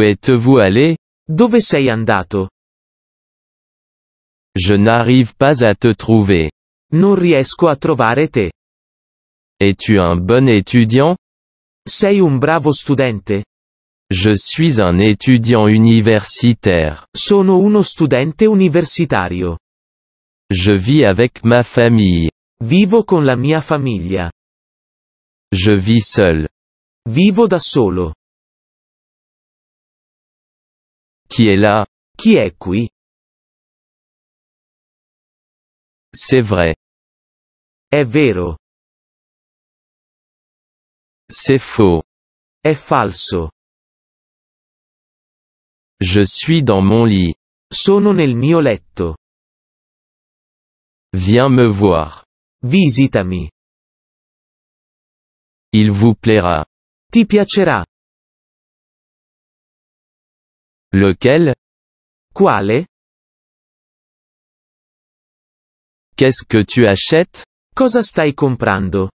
Où êtes-vous allé? Dove sei andato? Je n'arrive pas à te trouver. Non riesco a trovare te. Es-tu un bon étudiant? Sei un bravo studente. Je suis un étudiant universitaire. Sono uno studente universitario. Je vis avec ma famille. Vivo con la mia famiglia. Je vis seul. Vivo da solo. Qui est là? Qui est qui? C'est vrai. È vero. C'est faux. È falso. Je suis dans mon lit. Sono nel mio letto. Viens me voir. Visitami. Il vous plaira. Ti piacerà. Lequel Quale Qu'est-ce que tu achètes Cosa stai comprando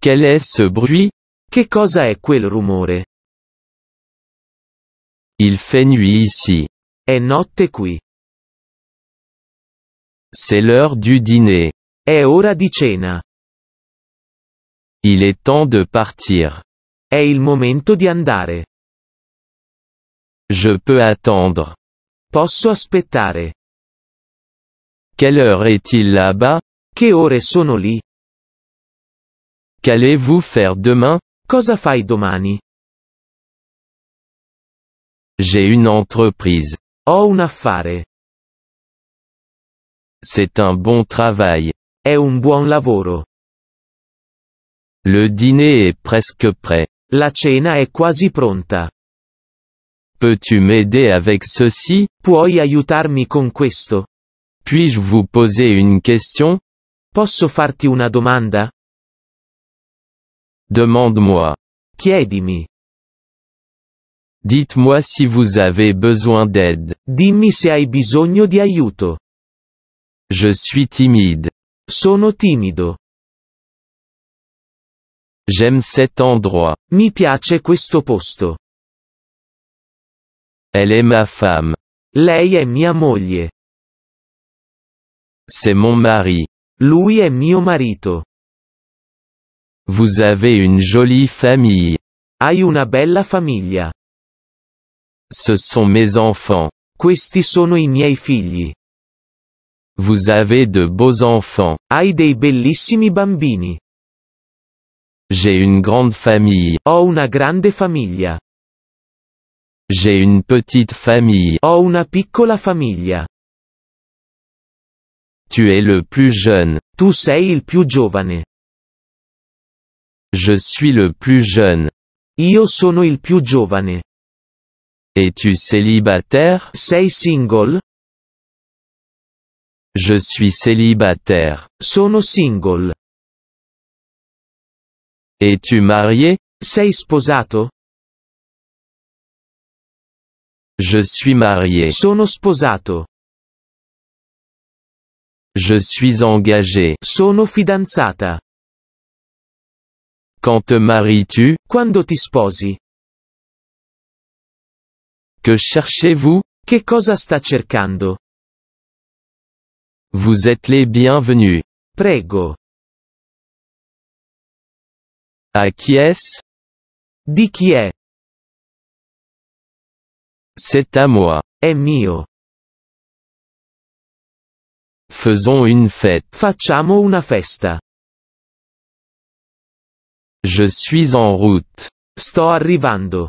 Quel est ce bruit Che cosa è quel rumore Il fait nuit ici. È notte qui. C'est l'heure du dîner. È ora di cena. Il est temps de partir. È il momento di andare. Je peux attendre. Posso aspettare. Quelle heure est-il là-bas? Che ore sono lì? Qu'allez-vous faire demain? Cosa fai domani? J'ai une entreprise. Ho un affare. C'est un bon travail. È un buon lavoro. Le dîner est presque prêt. La cena è quasi pronta. Peux-tu m'aider avec ceci? Puoi aiutarmi con questo? Puis-je vous poser une question? Posso farti una domanda? Demande-moi. Chiedimi. Dites-moi si vous avez besoin d'aide. Dimmi se hai bisogno di aiuto. Je suis timide. Sono timido. J'aime cet endroit. Mi piace questo posto. Elle est ma femme. Lei è mia moglie. C'est mon mari. Lui è mio marito. Vous avez une jolie famille. Hai una bella famiglia. Ce sont mes enfants. Questi sono i miei figli. Vous avez de beaux enfants. Hai dei bellissimi bambini. J'ai une grande famille. Ho una grande famiglia. J'ai une petite famille. Ho una piccola famiglia. Tu es le plus jeune. Tu sei il più giovane. Je suis le plus jeune. Io sono il più giovane. Es-tu célibataire? Sei single? Je suis célibataire. Sono single. Es-tu marié? Sei sposato? Je suis marié. Sono sposato. Je suis engagé. Sono fidanzata. Quand te maries-tu? Quando ti sposi? Que cherchez-vous? Che cosa sta cercando? Vous êtes les bienvenus. Prego. À qui est-ce? Di chi è? C'est à moi. È mio. Faisons une fête. Facciamo una festa. Je suis en route. Sto arrivando.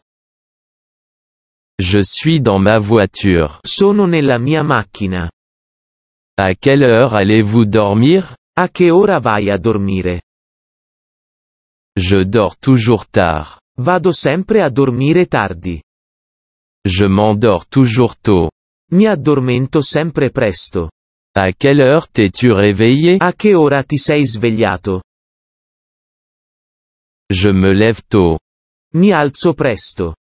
Je suis dans ma voiture. Sono nella mia macchina. À quelle heure allez-vous dormir A che ora vai a dormire? Je dors toujours tard. Vado sempre a dormire tardi. Je m'endors toujours tôt. Mi addormento sempre presto. À quelle heure t'es-tu réveillé? A che ora ti sei svegliato? Je me lève tôt. Mi alzo presto.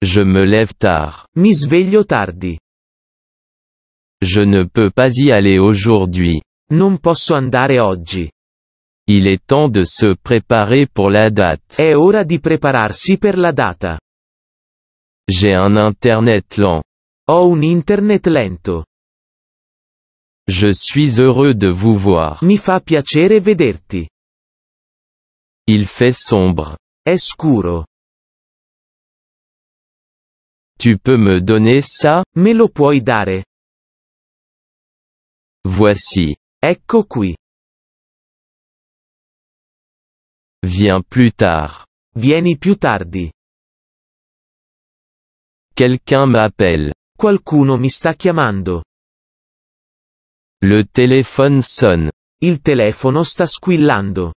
Je me lève tard. Mi sveglio tardi. Je ne peux pas y aller aujourd'hui. Non posso andare oggi. Il est temps de se préparer pour la date. È ora di prepararsi per la data. J'ai un internet lent. Ho un internet lento. Je suis heureux de vous voir. Mi fa piacere vederti. Il fait sombre. È scuro. Tu peux me donner ça? Me lo puoi dare. Voici. Ecco qui. Viens plus tard. Vieni plus tardi. Quelqu'un m'appelle. Qualcuno mi sta chiamando. Le téléphone sonne. Il telefono sta squillando.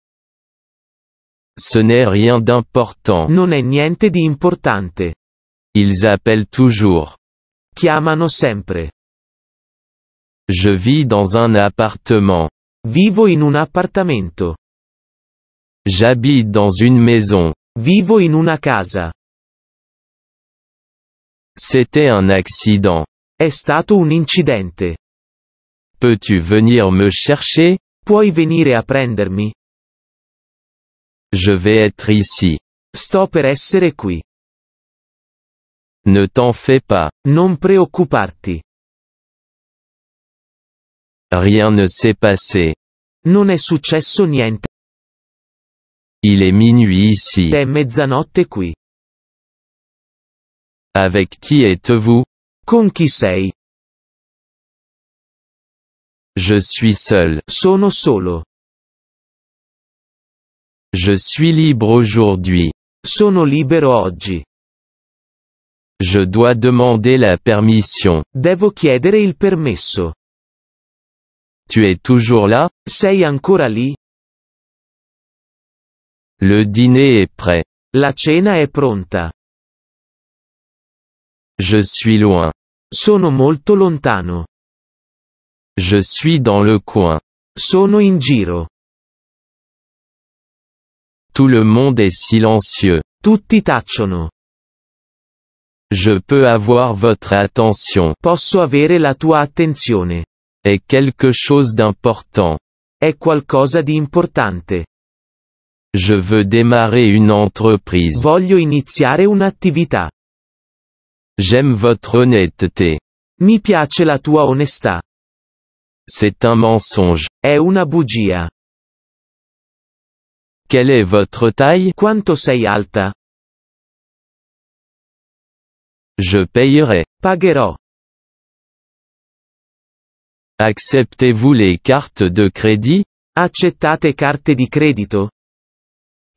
Ce n'est rien d'important. Non è niente di importante. Ils appellent toujours. Chiamano sempre. Je vis dans un appartement. Vivo in un appartamento. J'habite dans une maison. Vivo in una casa. C'était un accident. È stato un incidente. Peux-tu venir me chercher? Puoi venire a prendermi? Je vais être ici. Sto per essere qui. Ne t'en fais pas. Non preoccuparti. Rien ne s'est passé. Non è successo niente. Il est minuit ici. È mezzanotte qui. Avec qui êtes-vous Con qui sei? Je suis seul. Sono solo. Je suis libre aujourd'hui. Sono libero oggi. Je dois demander la permission. Devo chiedere il permesso. Tu es toujours là? Sei ancora lì? Le dîner est prêt. La cena è pronta. Je suis loin. Sono molto lontano. Je suis dans le coin. Sono in giro. Tout le monde est silencieux. Tutti tacciono. Je peux avoir votre attention. Posso avere la tua attenzione. Est quelque chose d'important. È qualcosa di importante. Je veux démarrer une entreprise. Voglio iniziare un'attività. J'aime votre honnêteté. Mi piace la tua onestà. C'est un mensonge. È una bugia. Quelle est votre taille? Quanto sei alta? Je payerai. Pagherò. Acceptez-vous les cartes de crédit? Accettate carte di credito?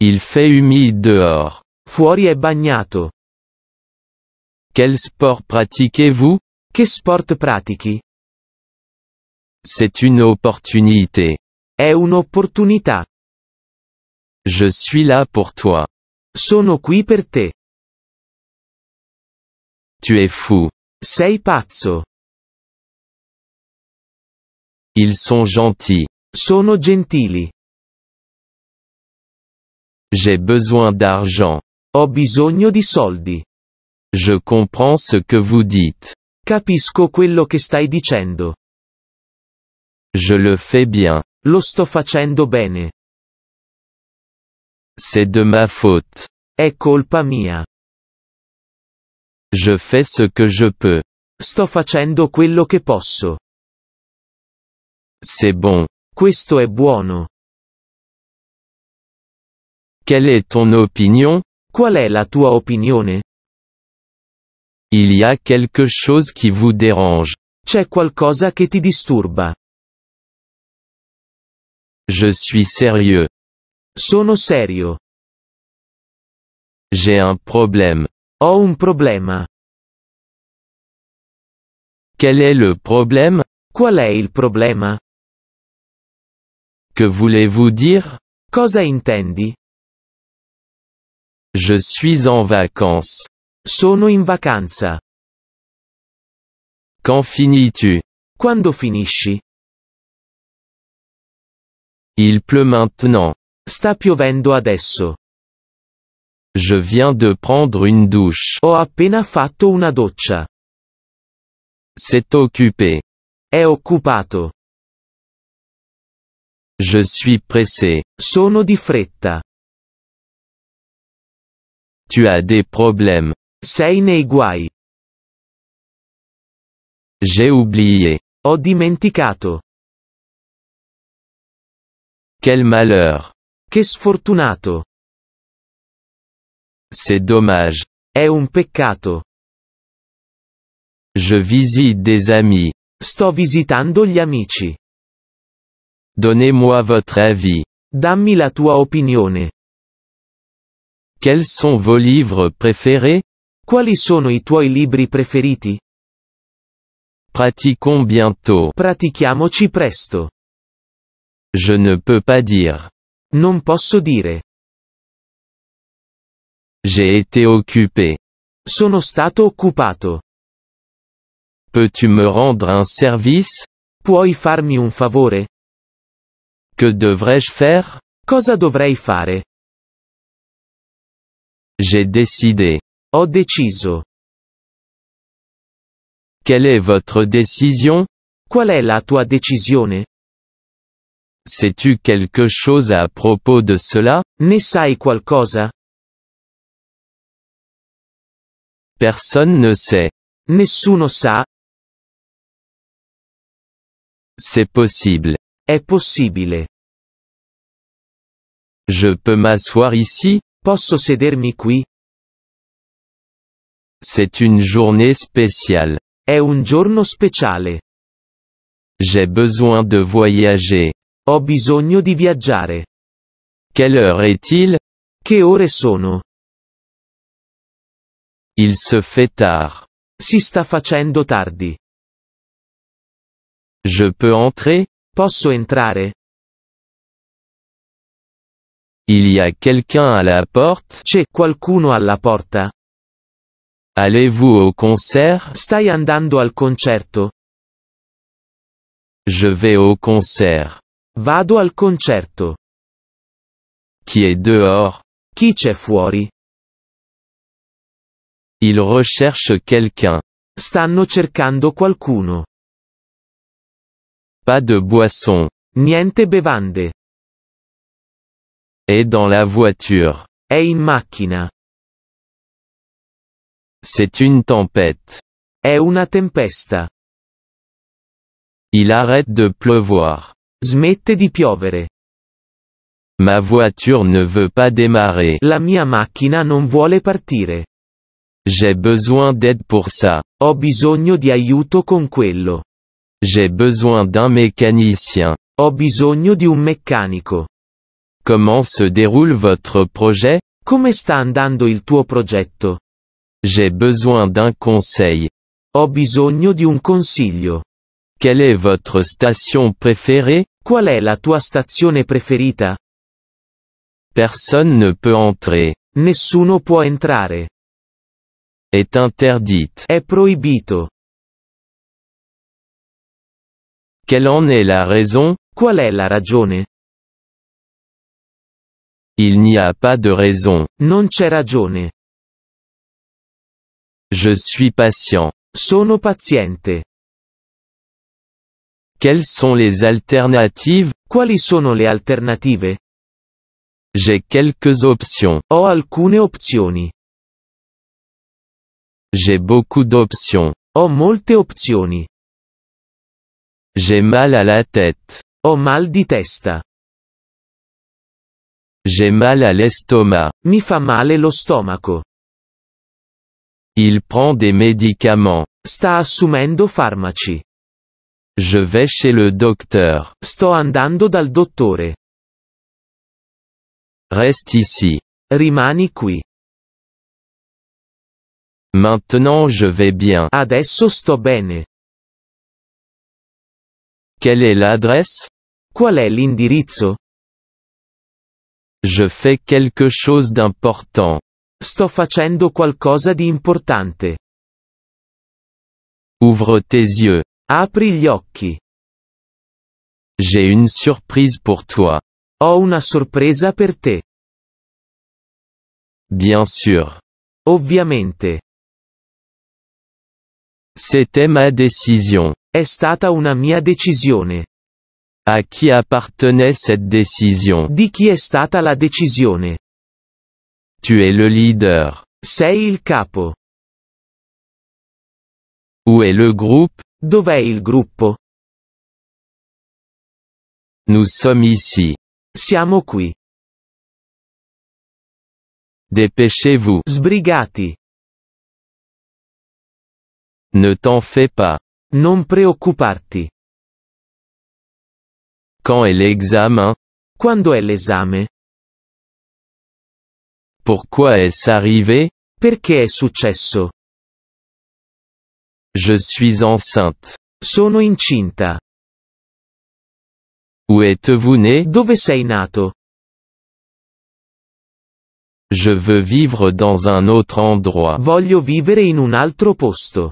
Il fait humide dehors. Fuori è bagnato. Quel sport pratiquez-vous Quel sport pratichi? C'est une opportunité. È un'opportunità. Je suis là pour toi. Sono qui per te. Tu es fou. Sei pazzo. Ils sont gentils. Sono gentili. J'ai besoin d'argent. Ho bisogno di soldi. Je comprends ce que vous dites. Capisco quello che stai dicendo. Je le fais bien. Lo sto facendo bene. C'est de ma faute. È colpa mia. Je fais ce que je peux. Sto facendo quello che posso. C'est bon. Questo è buono. Quelle est ton opinion? Qual è la tua opinione? Il y a quelque chose qui vous dérange. quelque chose qui te disturbe. Je suis sérieux. Sono sérieux. J'ai un problème. Ho un problème. Quel est le problème? Qual est le problème Que voulez-vous dire? Cosa intendi? Je suis en vacances. Sono in vacanza. Quand finis tu? Quando finisci? Il pleut maintenant. Sta piovendo adesso. Je viens de prendre une douche. Ho appena fatto una doccia. C'est occupé. È occupato. Je suis pressé. Sono di fretta. Tu as des problèmes. Sei nei guai. J'ai oublié. Ho dimenticato. Quel malheur. Che sfortunato. C'est dommage. È un peccato. Je visite des amis. Sto visitando gli amici. Donnez-moi votre avis. Dammi la tua opinione. Quels sont vos livres préférés quali sono i tuoi libri preferiti? Pratiquons bientôt. Pratichiamoci presto. Je ne peux pas dire. Non posso dire. J'ai été occupé. Sono stato occupato. Peux-tu me rendre un service? Puoi farmi un favore? Que devrais-je faire? Cosa dovrei fare? J'ai décidé. Ho deciso. Quelle est votre décision? Qual est la tua décision? Sais-tu quelque chose à propos de cela? Ne sai qualcosa? Personne ne sait. Nessuno sa. C'est possible. È possible. Je peux m'asseoir ici? Posso sedermi qui? C'est une journée spéciale. È un giorno speciale. J'ai besoin de voyager. Ho bisogno di viaggiare. Quelle heure est-il? Che ore sono? Il se fait tard. Si sta facendo tardi. Je peux entrer? Posso entrare? Il y a quelqu'un à la porte? C'è qualcuno la porte Allez-vous au concert? Stai andando al concerto? Je vais au concert. Vado al concerto. Qui est dehors? Qui c'è fuori? Ils recherchent quelqu'un. Stanno cercando qualcuno. Pas de boisson. Niente bevande. Et dans la voiture. Et in macchina. C'est une tempête. È una tempesta. Il arrête de pleuvoir. Smette di piovere. Ma voiture ne veut pas démarrer. La mia macchina non vuole partire. J'ai besoin d'aide pour ça. Ho bisogno di aiuto con quello. J'ai besoin d'un mécanicien. Ho bisogno di un meccanico. Comment se déroule votre projet? Come sta andando il tuo progetto? J'ai besoin d'un conseil. Ho bisogno di un consiglio. Quelle est votre station préférée? Qual è la tua stazione preferita? Personne ne peut entrer. Nessuno può entrare. Est interdite. È proibito. Quelle en est la raison? Qual è la ragione? Il n'y a pas de raison. Non c'è ragione. Je suis patient. Sono paziente. Quelles sont les alternatives? Quali sono le alternative? J'ai quelques options. Ho alcune opzioni. J'ai beaucoup d'options. Ho molte opzioni. J'ai mal à la tête. Ho mal di testa. J'ai mal à l'estomac. Mi fa male lo stomaco. Il prend des médicaments. Sta assumendo farmaci. Je vais chez le docteur. Sto andando dal dottore. Reste ici. Rimani qui. Maintenant je vais bien. Adesso sto bene. Quelle est l'adresse Qual est l'indirizzo? Je fais quelque chose d'important. Sto facendo qualcosa di importante. Ouvre tes yeux. Apri gli occhi. J'ai une surprise pour toi. Ho una sorpresa per te. Bien sûr. Ovviamente. C'était ma décision. È stata una mia decisione. A chi appartenait cette décision Di chi è stata la decisione? Tu es le leader. Sei il capo. Où est le groupe? Dov'è il gruppo? Nous sommes ici. Siamo qui. Dépêchez-vous. Sbrigati. Ne t'en fais pas. Non preoccuparti. Quand est l'examen? Quando è l'esame? Pourquoi est-ce arrivé? Perché è successo? Je suis enceinte. Sono incinta. Où êtes-vous né? Dove sei nato? Je veux vivre dans un autre endroit. Voglio vivere in un altro posto.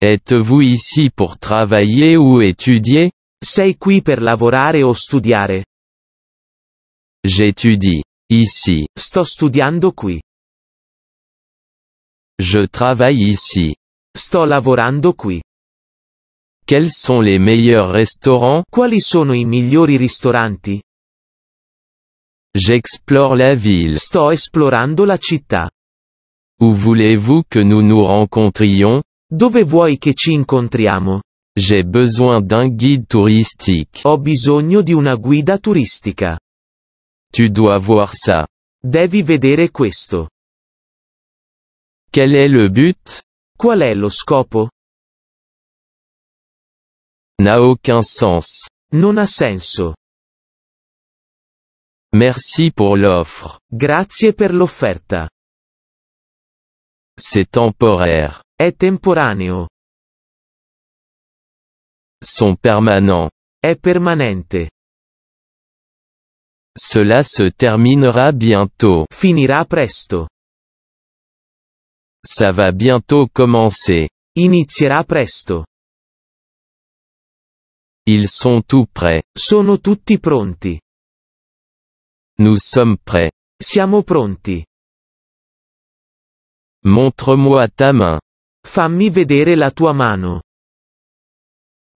Êtes-vous ici pour travailler ou étudier? Sei qui per lavorare o studiare? J'étudie. ici. Sto studiando qui. Je travaille ici. Sto lavorando qui. Quels sont les meilleurs restaurants? Quali sono i migliori ristoranti? J'explore la ville. Sto esplorando la città. Où voulez-vous que nous nous rencontrions? Dove vuoi che ci incontriamo? J'ai besoin d'un guide touristique. Ho bisogno di una guida turistica. Tu dois voir ça. Devi vedere questo. Quel est le but? Qual est lo scopo? N'a aucun sens. Non ha senso. Merci pour l'offre. Grazie per l'offerta. C'est temporaire. È temporaneo. Son permanent. È permanente. Cela se terminera bientôt. Finira presto. Ça va bientôt commencer. Inizierà presto. Ils sont tout prêts. Sono tutti pronti. Nous sommes prêts. Siamo pronti. Montre-moi ta main. Fammi vedere la tua mano.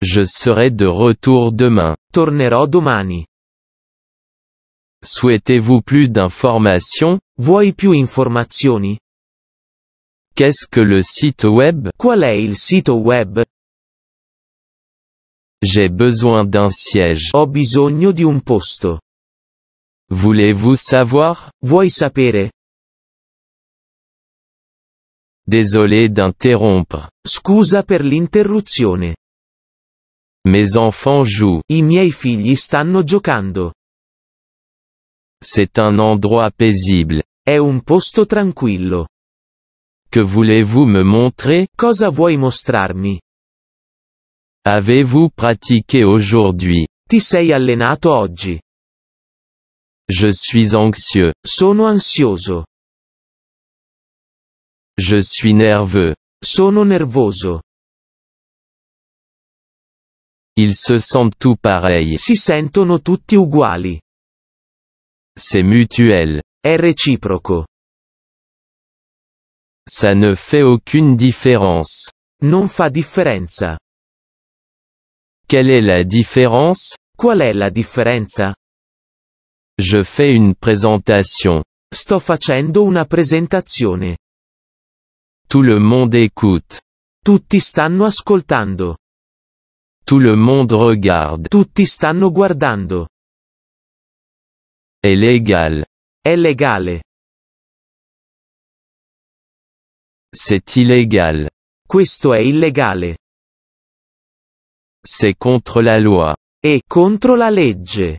Je serai de retour demain. Tornerò domani. Souhaitez-vous plus d'informations? Vuoi più informazioni? Qu'est-ce que le site web? Qual è il sito web? J'ai besoin d'un siège. Ho bisogno di un posto. Voulez-vous savoir? Vuoi sapere? Désolé d'interrompre. Scusa per l'interruzione. Mes enfants jouent. I miei figli stanno giocando. C'est un endroit paisible. È un posto tranquillo. Que voulez-vous me montrer? Cosa vuoi mostrarmi? Avez-vous pratiqué aujourd'hui? Ti sei allenato oggi? Je suis anxieux. Sono ansioso. Je suis nerveux. Sono nervoso. Ils se sentent tout pareils. Si sentono tutti uguali. C'est mutuel. Est Ça ne fait aucune différence. Non fa différence. Quelle est la différence? Qual è la differenza? Je fais une présentation. Sto facendo una presentazione. Tout le monde écoute. Tutti stanno ascoltando. Tout le monde regarde. Tutti stanno guardando. È légal. È legale. C'est illégal. Questo è illegale. C'est contre la loi. È contro la legge.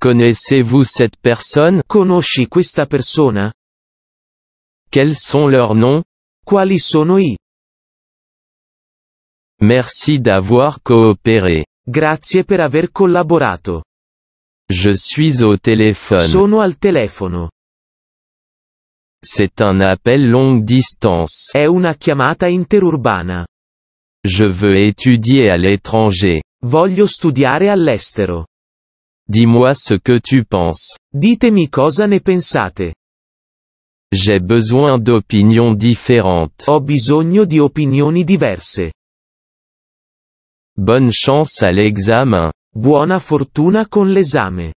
Connaissez-vous cette personne Conosci questa persona? Quels sont leurs noms Quali sono i? Merci d'avoir coopéré. Grazie per aver collaborato. Je suis au téléphone. Sono al telefono. C'est un appel longue distance. È una chiamata interurbana. Je veux étudier à l'étranger. Voglio studiare all'estero. Dis-moi ce que tu penses. Ditemi cosa ne pensate. J'ai besoin d'opinions différentes. Ho bisogno di opinioni diverse. Bonne chance à l'examen. Buona fortuna con l'esame.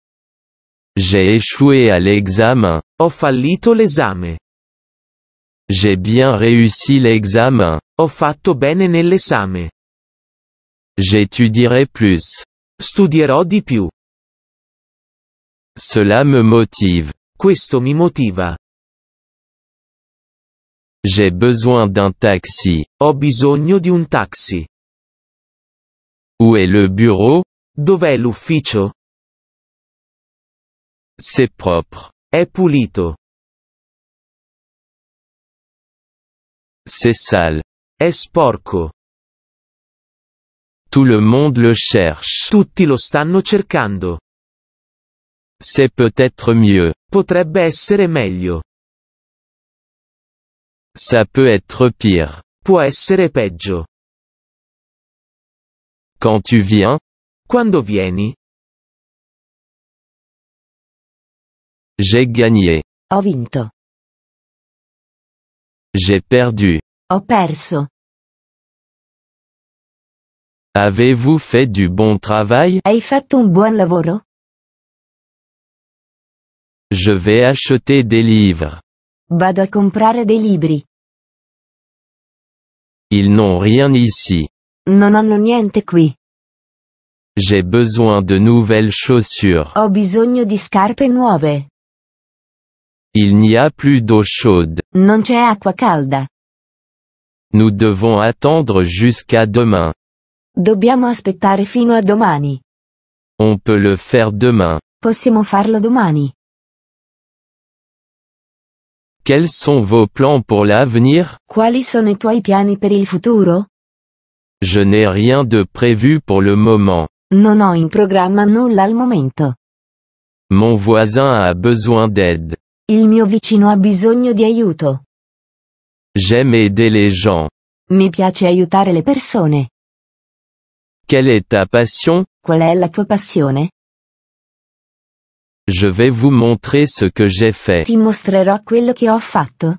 J'ai échoué à l'examen. Ho fallito l'esame. J'ai bien réussi l'examen. Ho fatto bene nell'esame. J'étudierai plus. Studierò di più. Cela me motive. Questo mi motiva. J'ai besoin d'un taxi. Ho bisogno di un taxi. Où est le bureau Dov'è l'ufficio? C'est propre. Est pulito. C'est sale. È sporco. Tout le monde le cherche. Tutti lo stanno cercando. C'est peut-être mieux. Potrebbe essere meglio. Ça peut être pire. Può essere peggio. Quand tu viens, Quando vieni? J'ai gagné. Ho vinto. J'ai perdu. Ho perso. Avez-vous fait du bon travail? Hai fatto un buon lavoro? Je vais acheter des livres. Vado a comprare dei libri. Ils n'ont rien ici. Non hanno niente qui. J'ai besoin de nouvelles chaussures. Ho bisogno di scarpe nuove. Il n'y a plus d'eau chaude. Non c'è acqua calda. Nous devons attendre jusqu'à demain. Dobbiamo aspettare fino a domani. On peut le faire demain. Possiamo farlo demain. Quels sont vos plans pour l'avenir Quels sont i tuoi piani per il Je n'ai rien de prévu pour le moment. Non ho in programma nulla al momento. Mon voisin a besoin d'aide. Il mio vicino ha bisogno di aiuto. J'aime aider les gens. Mi piace aiutare le persone. Quelle est ta passion? Qual è la tua passione? Je vais vous montrer ce que j'ai fait. Ti mostrerò quello che ho fatto.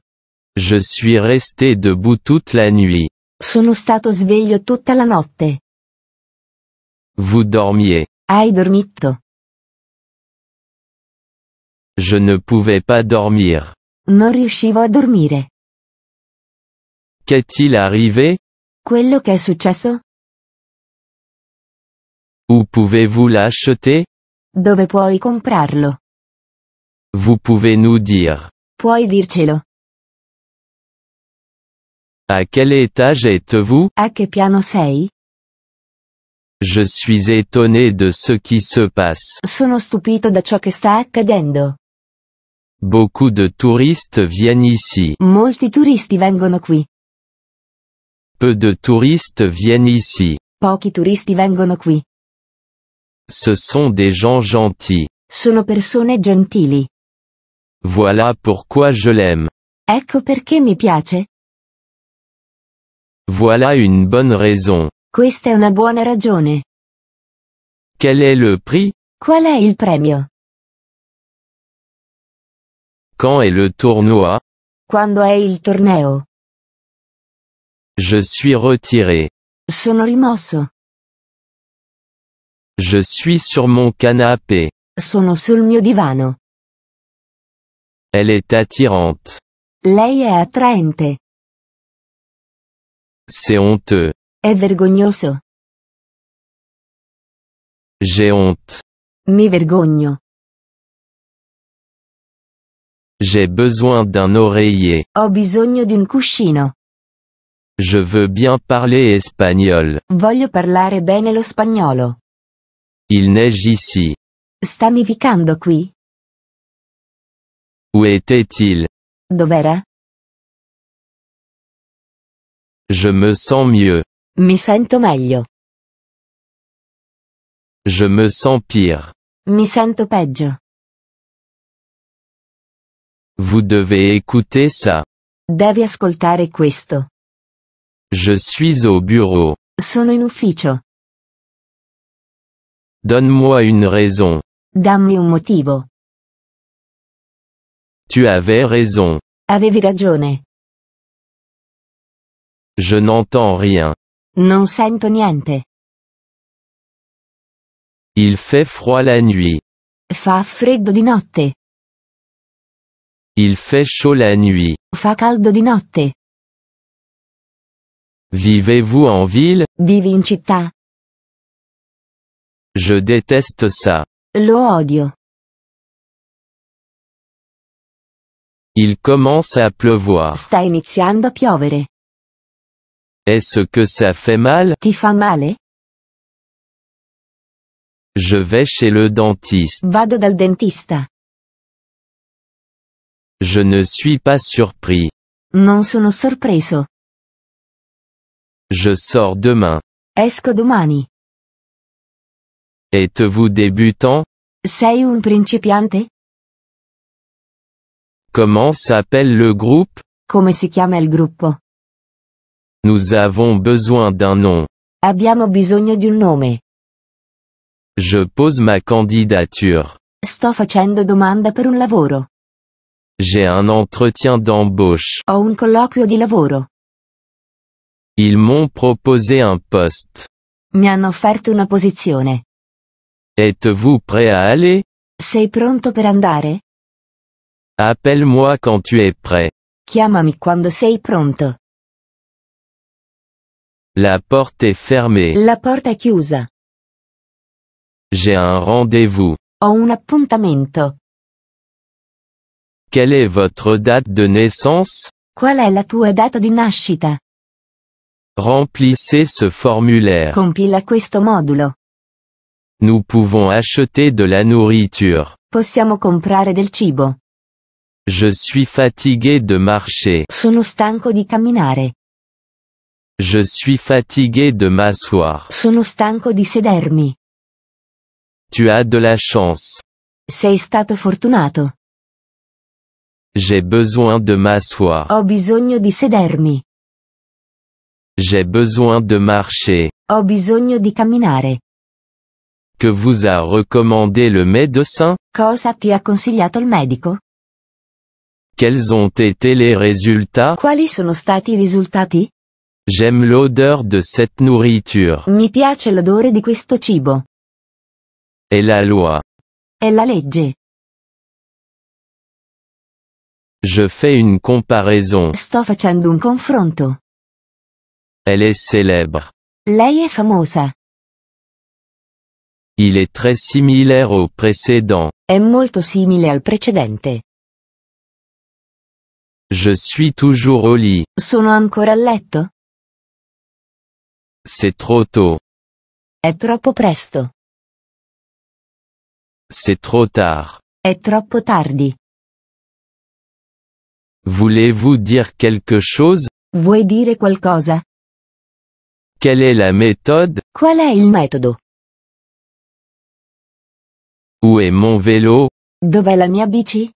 Je suis resté debout toute la nuit. Sono stato sveglio tutta la notte. Vous dormiez. Hai dormito. Je ne pouvais pas dormir. Non riuscivo a dormire. Qu'est-il arrivé? Quello che è successo? Où pouvez-vous l'acheter? Dove puoi comprarlo? Vous pouvez nous dire. Puoi dircelo. A quel étage êtes-vous? A che piano sei? Je suis étonné de ce qui se passe. Sono stupito da ciò che sta accadendo. Beaucoup de touristes viennent ici. Molti turisti vengono qui. Peu de touristes viennent ici. Pochi turisti vengono qui. Ce sont des gens gentils. Sono persone gentili. Voilà pourquoi je l'aime. Ecco perché mi piace. Voilà une bonne raison. Questa è una buona Quel est le prix? Qual è il premio? Quand est le tournoi? Quando è il torneo? Je suis retiré. Sono rimosso. Je suis sur mon canapé. Sono sul mio divano. Elle est attirante. Lei è attraente. C'est honteux. È vergognoso. J'ai honte. Mi vergogno. J'ai besoin d'un oreiller. Ho bisogno di un cuscino. Je veux bien parler espagnol. Voglio parlare bene lo spagnolo. Il neige ici. Sta nevicando qui. Où était-il? Dov'era? Je me sens mieux. Mi sento meglio. Je me sens pire. Mi sento peggio. Vous devez écouter ça. Devi ascoltare questo. Je suis au bureau. Sono in ufficio. Donne-moi une raison. Dammi un motivo. Tu avais raison. Avevi ragione. Je n'entends rien. Non sento niente. Il fait froid la nuit. Fa freddo di notte. Il fait chaud la nuit. Fa caldo di notte. Vivez-vous en ville? Vivi in città. Je déteste ça. Lo odio. Il commence à pleuvoir. Sta iniziando a piovere. Est-ce que ça fait mal Ti fa mal? Je vais chez le dentiste. Vado dal dentista. Je ne suis pas surpris. Non sono sorpreso. Je sors demain. Esco domani. Êtes-vous débutant Sei un principiante? Comment s'appelle le groupe Come si chiama il gruppo? Nous avons besoin d'un nom. Abbiamo bisogno di un nome. Je pose ma candidature. Sto facendo domanda per un lavoro. J'ai un entretien d'embauche. Ho un colloquio di lavoro. Ils m'ont proposé un poste. Mi hanno offerto una posizione. Êtes-vous prêt à aller? Sei pronto per andare? Appelle-moi quand tu es prêt. Chiamami quando sei pronto. La porte est fermée. La porte è chiusa. J'ai un rendez-vous. Ho un appuntamento. Quelle est votre date de naissance Qual è la tua data di nascita? Remplissez ce formulaire. Compila questo modulo. Nous pouvons acheter de la nourriture. Possiamo comprare del cibo. Je suis fatigué de marcher. Sono stanco di camminare. Je suis fatigué de m'asseoir. Sono stanco di sedermi. Tu as de la chance. Sei stato fortunato. J'ai besoin de m'asseoir. Ho bisogno di sedermi. J'ai besoin de marcher. Ho bisogno di camminare. Que vous a recommandé le médecin? Cosa ti ha consigliato il medico? Quels ont été les résultats? Quali sono stati i risultati? J'aime l'odeur de cette nourriture. Mi piace l'odore di questo cibo. Et la loi. È e la legge. Je fais une comparaison. Sto facendo un confronto. Elle est célèbre. Lei è famosa. Il est très similaire au précédent. È molto simile al precedente. Je suis toujours au lit. Sono ancora a letto? C'est trop tôt. È troppo presto. C'est trop tard. È troppo tardi. Voulez-vous dire quelque chose? Vuoi dire qualcosa? Quelle est la méthode? Qual è il metodo? Où est mon vélo? Dov'è la mia bici?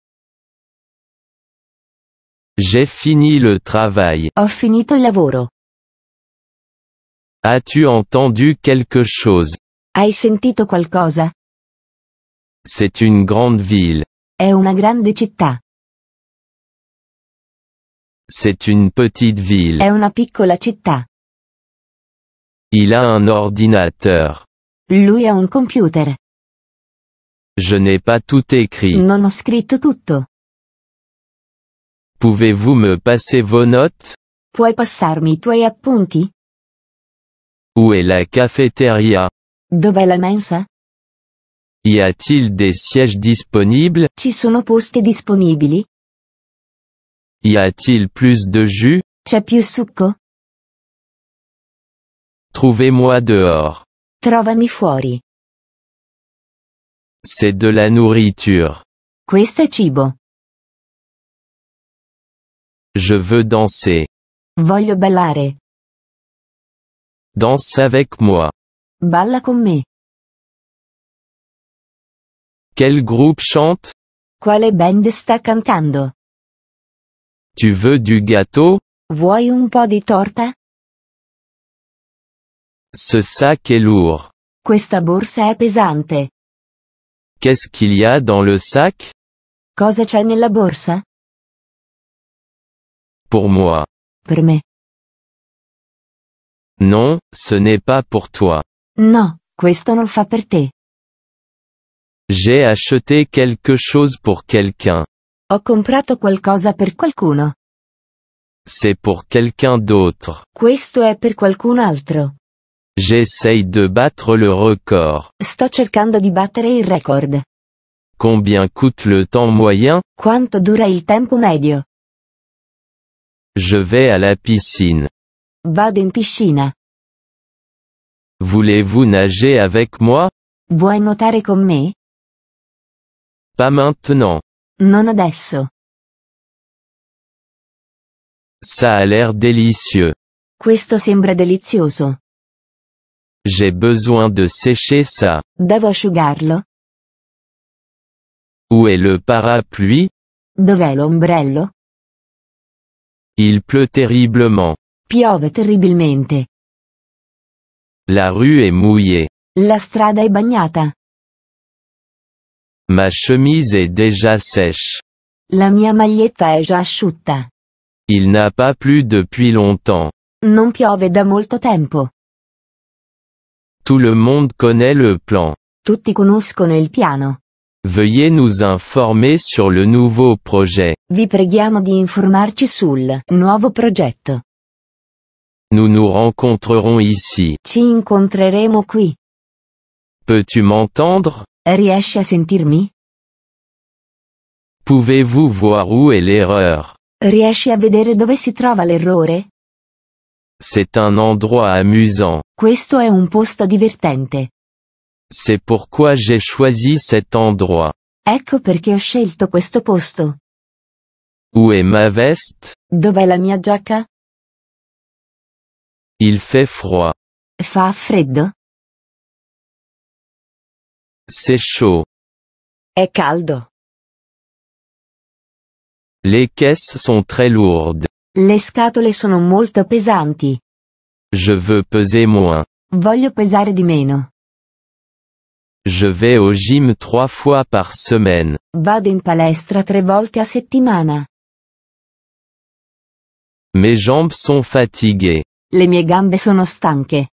J'ai fini le travail. Ho finito il lavoro. As-tu entendu quelque chose? Hai sentito qualcosa? C'est une grande ville. È una grande città. C'est une petite ville. È una piccola città. Il a un ordinateur. Lui ha un computer. Je n'ai pas tout écrit. Non ho scritto tutto. Pouvez-vous me passer vos notes? Puoi passarmi i tuoi appunti? Où est la cafétéria? Dov'è la mensa? Y a-t-il des sièges disponibles? Ci sono posti disponibili? Y a-t-il plus de jus? C'est plus succo? Trouvez-moi dehors. Trovami fuori. C'est de la nourriture. Questa cibo. Je veux danser. Voglio ballare. Danse avec moi. Balla con me. Quel groupe chante? Quale band sta cantando? Tu veux du gâteau? Vuoi un po' di torta? Ce sac est lourd. Questa borsa è pesante. Qu'est-ce qu'il y a dans le sac? Cosa c'è nella borsa? Pour moi. Per me. Non, ce n'est pas pour toi. Non, questo non fa per te. J'ai acheté quelque chose pour quelqu'un. Ho comprato qualcosa per qualcuno. C'est pour quelqu'un d'autre. Questo è per qualcun altro. J'essaye de battre le record. Sto cercando di battere il record. Combien coûte le temps moyen Quanto dura il tempo medio? Je vais à la piscine. Vado in piscina. Voulez-vous nager avec moi? Vuoi nuotare con me? Pas maintenant. Non adesso. Ça a l'air délicieux. Questo sembra delizioso. J'ai besoin de sécher ça. Devo asciugarlo? Où est le parapluie? Dov'è l'ombrello? Il pleut terriblement. Piove terribilmente. La rue est mouillée. La strada è bagnata. Ma chemise est déjà sèche. La mia maglietta è già asciutta. Il n'a pas plu depuis longtemps. Non piove da molto tempo. Tout le monde connaît le plan. Tutti conoscono il piano. Veuillez nous informer sur le nouveau projet. Vi preghiamo di informarci sul nuovo progetto. Nous nous rencontrerons ici. Ci incontreremo qui. Peux-tu m'entendre? Riesci a sentirmi? Pouvez-vous voir où est l'erreur? Riesci a vedere dove si trova l'errore? C'est un endroit amusant. Questo è un posto divertente. C'est pourquoi j'ai choisi cet endroit. Ecco perché ho scelto questo posto. Où est ma veste? Dov'è la mia giacca? Il fait froid. Fa freddo. C'est chaud. È caldo. Les caisses sont très lourdes. Le scatole sont molto pesanti. Je veux peser moins. Voglio pesare di meno. Je vais au gym trois fois par semaine. Vado in palestra tre volte a settimana. Mes jambes sont fatiguées. Le mie gambe sono stanche.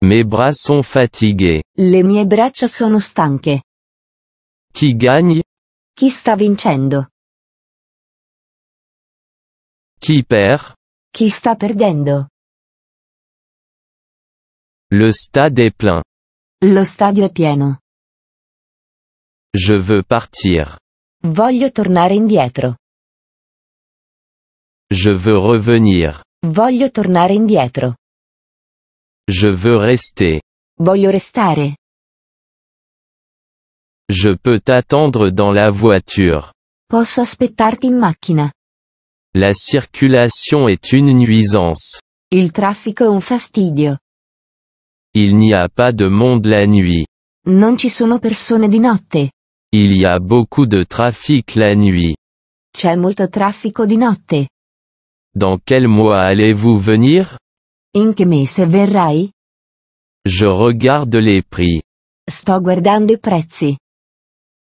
Mes bras sont fatigués. Le mie braccia sono stanche. Chi gagne? Chi sta vincendo? Chi perd? Chi sta perdendo? Le stade est plein. Lo stadio è pieno. Je veux partir. Voglio tornare indietro. Je veux revenir. Voglio tornare indietro. Je veux rester. Voglio restare. Je peux t'attendre dans la voiture. Posso aspettarti in macchina. La circulation est une nuisance. Il traffico è un fastidio. Il n'y a pas de monde la nuit. Non ci sono persone di notte. Il y a beaucoup de trafic la nuit. C'è molto traffico di notte. Dans quel mois allez-vous venir? In che mese verrai? Je regarde les prix. Sto guardando i prezzi.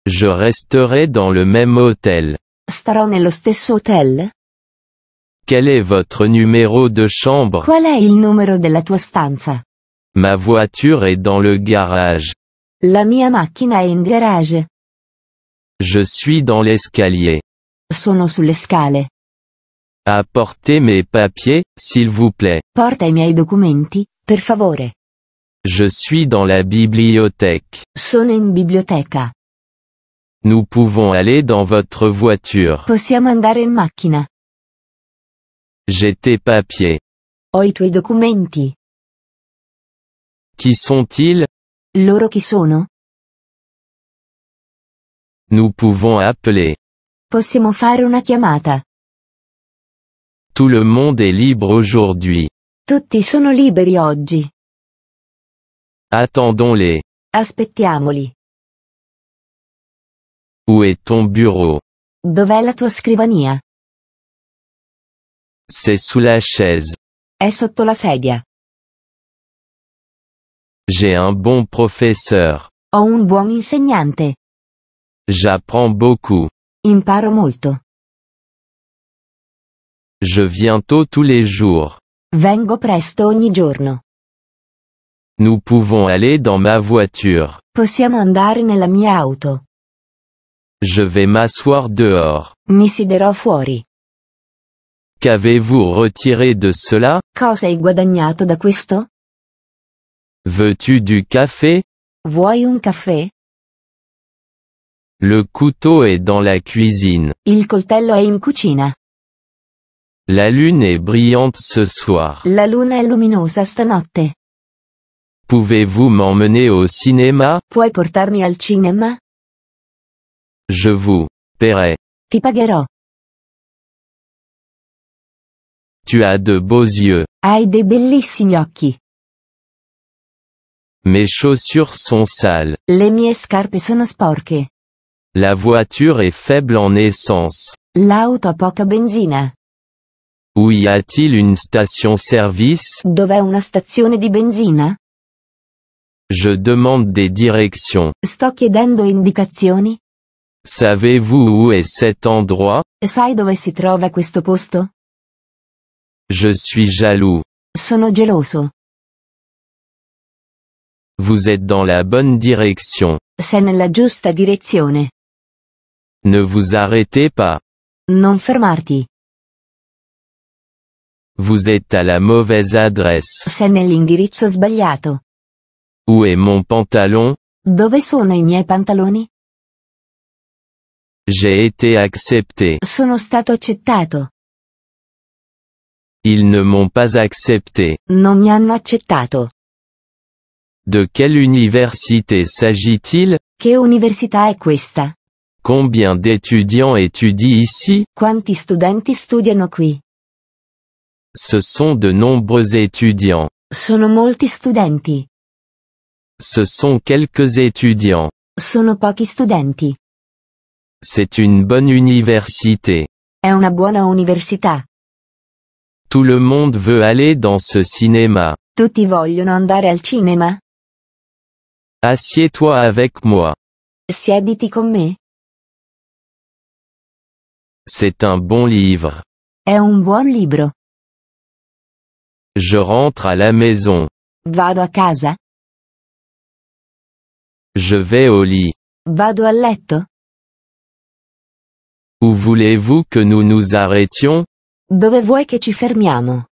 Je resterai dans le même hôtel. Starò nello stesso hôtel. Quel est votre numéro de chambre? Qual è il numero della tua stanza? Ma voiture est dans le garage. La mia macchina è in garage. Je suis dans l'escalier. Sono sulle scale. Apportez mes papiers, s'il vous plaît. Porta i miei documenti, per favore. Je suis dans la bibliothèque. Sono in biblioteca. Nous pouvons aller dans votre voiture. Possiamo andare in macchina. J'ai tes papiers. Ho i tuoi documenti. Qui sont-ils Loro chi sono? Nous pouvons appeler. Possiamo fare una chiamata. Tout le monde est libre aujourd'hui. Tutti sono liberi oggi. Attendons-les. Aspettiamoli. Où est ton bureau? Dov'è la tua scrivania? C'est sous la chaise. È sotto la sedia. J'ai un bon professeur. Ho un buon insegnante. J'apprends beaucoup. Imparo molto. Je viens tôt tous les jours. Vengo presto ogni giorno. Nous pouvons aller dans ma voiture. Possiamo andare nella mia auto. Je vais m'asseoir dehors. Mi siederò fuori. Qu'avez-vous retiré de cela Cosa hai guadagnato da questo? Veux-tu du café Vuoi un caffè? Le couteau est dans la cuisine. Il coltello è in cucina. La lune est brillante ce soir. La luna è luminosa stanotte. Pouvez-vous m'emmener au cinéma? Puoi portarmi al cinema? Je vous paierai. Ti pagherò. Tu as de beaux yeux. Hai dei bellissimi occhi. Mes chaussures sont sales. Les mie scarpe sono sporche. La voiture est faible en essence. L'auto a poca benzina. Où y a-t-il une station-service Dov'è una stazione di benzina? Je demande des directions. Sto chiedendo indicazioni. Savez-vous où est cet endroit Sai dove si trova questo posto? Je suis jaloux. Sono geloso. Vous êtes dans la bonne direction. dans nella giusta direzione. Ne vous arrêtez pas. Non fermarti. Vous êtes à la mauvaise adresse. Sei nell'indirizzo sbagliato. Où est mon pantalon? Dove sono i miei pantaloni? J'ai été accepté. Sono stato accettato. Ils ne m'ont pas accepté. Non mi hanno accettato. De quelle université s'agit-il? Che università è questa? Combien d'étudiants étudient ici? Quanti studenti studiano qui? Ce sont de nombreux étudiants. Sono molti studenti. Ce sont quelques étudiants. Sono pochi studenti. C'est une bonne université. È una buona università. Tout le monde veut aller dans ce cinéma. Tutti vogliono andare al cinema. Assieds-toi avec moi. Siediti con me. C'est un bon livre. È un buon libro. Je rentre à la maison. Vado a casa? Je vais au lit. Vado a letto? Où voulez-vous que nous nous arrêtions? Dove vuoi che ci fermiamo?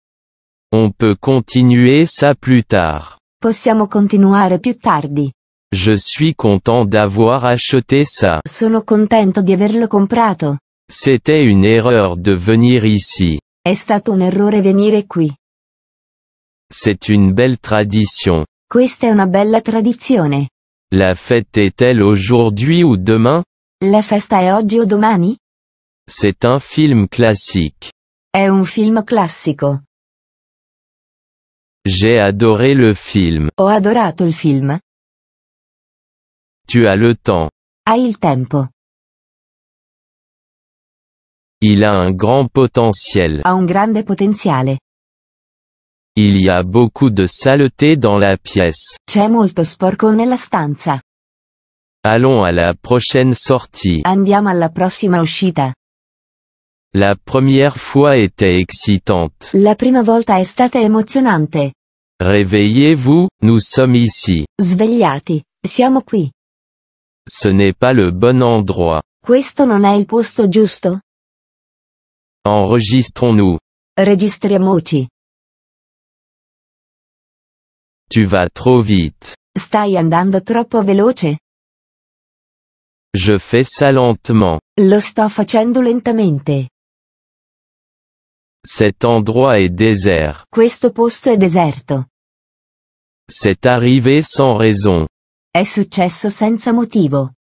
On peut continuer ça plus tard. Possiamo continuare più tardi. Je suis content d'avoir acheté ça. Sono contento di averlo comprato. C'était une erreur de venir ici. È stato un errore venir qui. C'est une belle tradition. Questa è una bella tradizione. La fête est-elle aujourd'hui ou demain? La festa è oggi o domani? C'est un film classique. È un film classico. J'ai adoré le film. Ho adorato il film. Tu as le temps. Hai il tempo. Il a un grand potentiel. Ha un grande potenziale. Il y a beaucoup de saleté dans la pièce. C'est molto sporco nella stanza. Allons à la prochaine sortie. Andiamo alla prossima uscita. La première fois était excitante. La prima volta è stata emozionante. Réveillez-vous, nous sommes ici. Svegliati, siamo qui. Ce n'est pas le bon endroit. Questo non è il posto giusto? Enregistrons-nous. Registriamoci. Tu vas trop vite. Stai andando troppo veloce. Je fais ça lentement. Lo sto facendo lentamente. Cet endroit est désert. Questo posto è deserto. C'est arrivé sans raison. È successo senza motivo.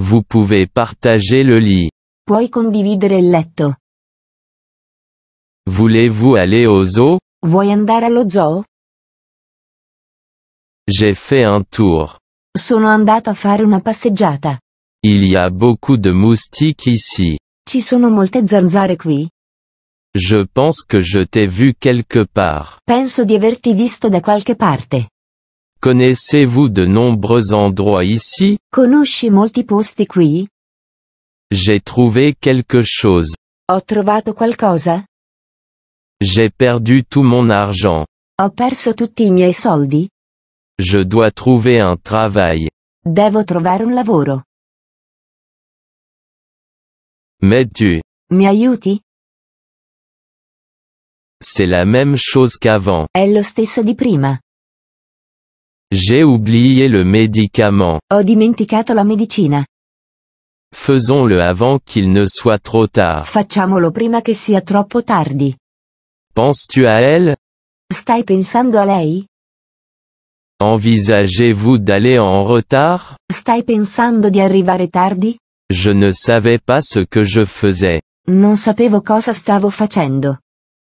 Vous pouvez partager le lit. Puoi condividere il letto. Voulez-vous aller au zoo? Vuoi andare allo zoo? J'ai fait un tour. Sono andato a fare una passeggiata. Il y a beaucoup de moustiques ici. Ci sono molte zanzare qui. Je pense que je t'ai vu quelque part. Penso di averti visto da qualche parte. Connaissez-vous de nombreux endroits ici? Conosci molti posti qui? J'ai trouvé quelque chose. Ho trovato qualcosa? J'ai perdu tout mon argent. Ho perso tutti i miei soldi? Je dois trouver un travail. Devo trovare un lavoro. M'aides-tu Mi aiuti? C'est la même chose qu'avant. È lo stesso di prima. J'ai oublié le médicament. Ho dimenticato la medicina. Faisons-le avant qu'il ne soit trop tard. Facciamolo prima che sia troppo tardi. Penses-tu à elle Stai pensando a lei? Envisagez-vous d'aller en retard? Stai pensando di arrivare tardi? Je ne savais pas ce que je faisais. Non sapevo cosa stavo facendo.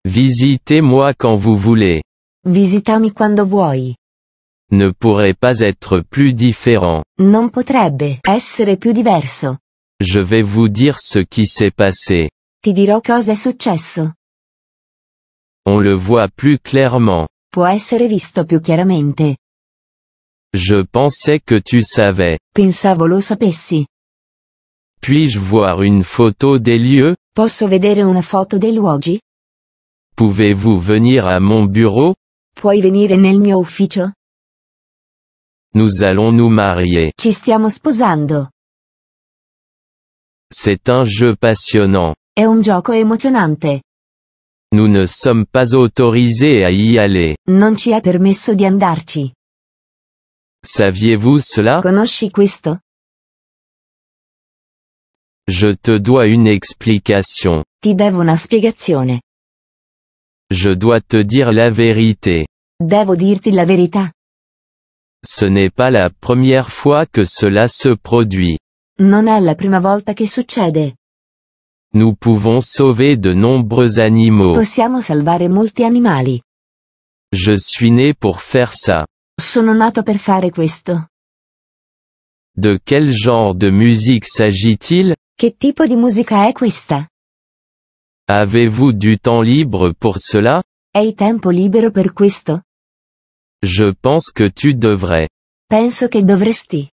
Visitez-moi quand vous voulez. Visitami quando vuoi. Ne pourrait pas être plus différent. Non potrebbe essere più diverso. Je vais vous dire ce qui s'est passé. Ti dirò cosa è successo. On le voit plus clairement. Può essere visto più chiaramente. Je pensais que tu savais. Pensavo lo sapessi. Puis-je voir une photo des lieux Posso vedere una foto dei luoghi? Pouvez-vous venir à mon bureau Puoi venire nel mio ufficio? Nous allons nous marier. Ci stiamo sposando. C'est un jeu passionnant. È un gioco emozionante. Nous ne sommes pas autorisés à y aller. Non ci è permesso di andarci. Saviez-vous cela Conosci questo? Je te dois une explication. Ti una spiegazione. Je dois te dire la vérité. Devo dirti la verità. Ce n'est pas la première fois que cela se produit. Non è la prima volta che succede. Nous pouvons sauver de nombreux animaux. Possiamo salvare molti animali. Je suis né pour faire ça. Sono nato per fare questo. De quel genre de musique s'agit-il? Che tipo di musica è questa? Avez-vous du temps libre pour cela? Hai tempo libero per questo? Je pense que tu devrais. Penso che dovresti.